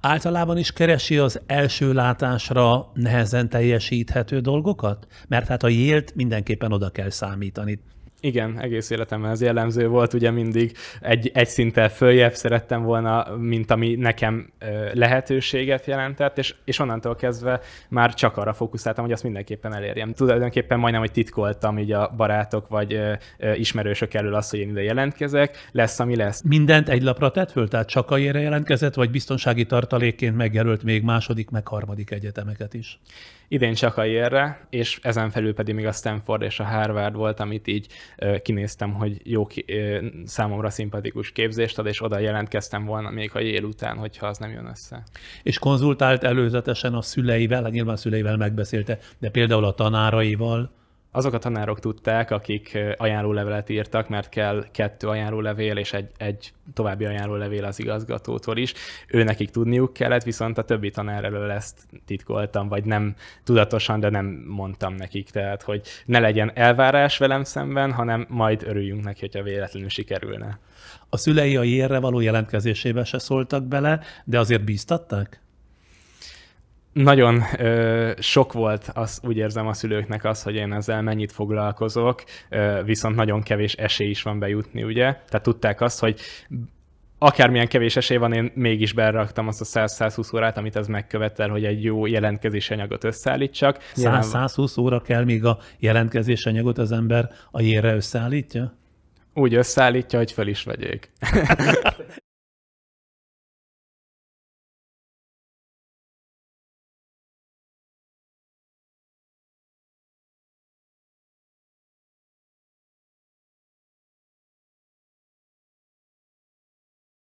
általában is keresi az első látásra nehezen teljesíthető dolgokat? Mert hát a jélt mindenképpen oda kell számítani. Igen, egész életemben ez jellemző volt, ugye mindig egy, egy szinttel följebb szerettem volna, mint ami nekem lehetőséget jelentett, és, és onnantól kezdve már csak arra fókuszáltam, hogy azt mindenképpen elérjem. Tulajdonképpen majdnem, hogy titkoltam így a barátok vagy ismerősök elől azt, hogy én ide jelentkezek, lesz, ami lesz. Mindent egy lapra tett föl, tehát csak a jelentkezett, vagy biztonsági tartalékként megjelölt még második, meg harmadik egyetemeket is? idén csak a yale és ezen felül pedig még a Stanford és a Harvard volt, amit így kinéztem, hogy jó számomra szimpatikus képzést ad, és oda jelentkeztem volna még a jél után, hogyha az nem jön össze. És konzultált előzetesen a szüleivel, hát nyilván a szüleivel megbeszélte, de például a tanáraival, azok a tanárok tudták, akik ajánlólevelet írtak, mert kell kettő ajánlólevél és egy, egy további ajánlólevél az igazgatótól is. Ő nekik tudniuk kellett, viszont a többi tanár elől ezt titkoltam, vagy nem tudatosan, de nem mondtam nekik. Tehát, hogy ne legyen elvárás velem szemben, hanem majd örüljünk neki, hogyha véletlenül sikerülne. A szülei a ilyenre való jelentkezésébe se szóltak bele, de azért bíztatták? nagyon ö, sok volt, az, úgy érzem a szülőknek az, hogy én ezzel mennyit foglalkozok, ö, viszont nagyon kevés esély is van bejutni, ugye? Tehát tudták azt, hogy akármilyen kevés esély van, én mégis beraktam azt a 100-120 órát, amit ez megkövetel, hogy egy jó jelentkezési anyagot összeállítsak. 100-120 óra kell, még a jelentkezési anyagot az ember a jére összeállítja? Úgy összeállítja, hogy föl is vegyék.